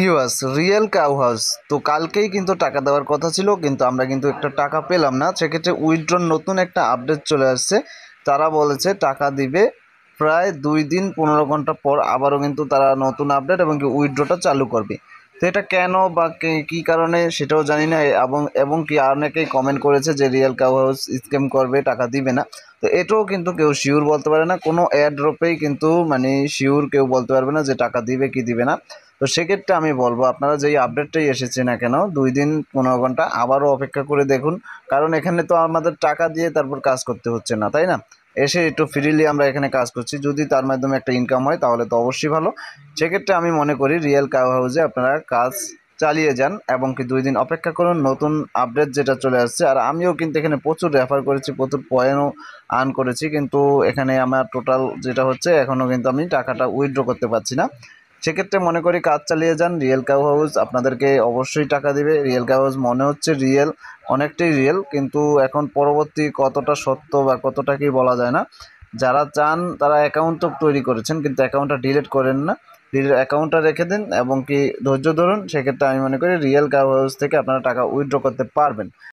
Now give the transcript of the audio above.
viewers real cow house তো কালকেই কিন্তু টাকা দেওয়ার কথা ছিল কিন্তু আমরা কিন্তু একটা টাকা পেলাম না সেক্ষেত্রে উইথড্রন নতুন একটা আপডেট চলে আসছে তারা বলেছে টাকা দিবে প্রায় দুই দিন পনেরো ঘন্টা পর আবারও কিন্তু তারা নতুন আপডেট এবং কি উইথড্রটা চালু করবে তো এটা কেন বা কি কারণে সেটাও জানি না এবং এবং কি অনেকেই কমেন্ট করেছে যে রিয়েল কাউ হাউস স্ক্যাম করবে টাকা দিবে না তো এটাও কিন্তু কেউ শিওর বলতে পারে না কোনো অ্যাড কিন্তু মানে শিওর কেউ বলতে পারবে না যে টাকা দিবে কি দিবে না তো সেক্ষেত্রে আমি বলবো আপনারা যেই আপডেটটাই এসেছে না কেন দুই দিন পনেরো ঘন্টা আবারও অপেক্ষা করে দেখুন কারণ এখানে তো আমাদের টাকা দিয়ে তারপর কাজ করতে হচ্ছে না তাই না এসে একটু ফ্রিলি আমরা এখানে কাজ করছি যদি তার মাধ্যমে একটা ইনকাম হয় তাহলে তো অবশ্যই ভালো সেক্ষেত্রে আমি মনে করি রিয়েল কাউ হাউসে আপনারা কাজ চালিয়ে যান এবং কি দুই দিন অপেক্ষা করুন নতুন আপডেট যেটা চলে আসছে আর আমিও কিন্তু এখানে প্রচুর রেফার করেছি প্রচুর পয়েন্টও আর্ন করেছি কিন্তু এখানে আমার টোটাল যেটা হচ্ছে এখনও কিন্তু আমি টাকাটা উইথড্র করতে পারছি না সেক্ষেত্রে মনে করি কাজ চালিয়ে যান রিয়েল কাউ হাউস আপনাদেরকে অবশ্যই টাকা দিবে রিয়েল কাউ হাউস মনে হচ্ছে রিয়েল অনেকটাই রিয়েল কিন্তু এখন পরবর্তী কতটা সত্য বা কতটা কি বলা যায় না যারা চান তারা অ্যাকাউন্ট তৈরি করেছেন কিন্তু অ্যাকাউন্টটা ডিলিট করেন না অ্যাকাউন্টটা রেখে দিন এবং কি ধৈর্য ধরুন সেক্ষেত্রে আমি মনে করি রিয়েল কাউ হাউস থেকে আপনারা টাকা উইথড্র করতে পারবেন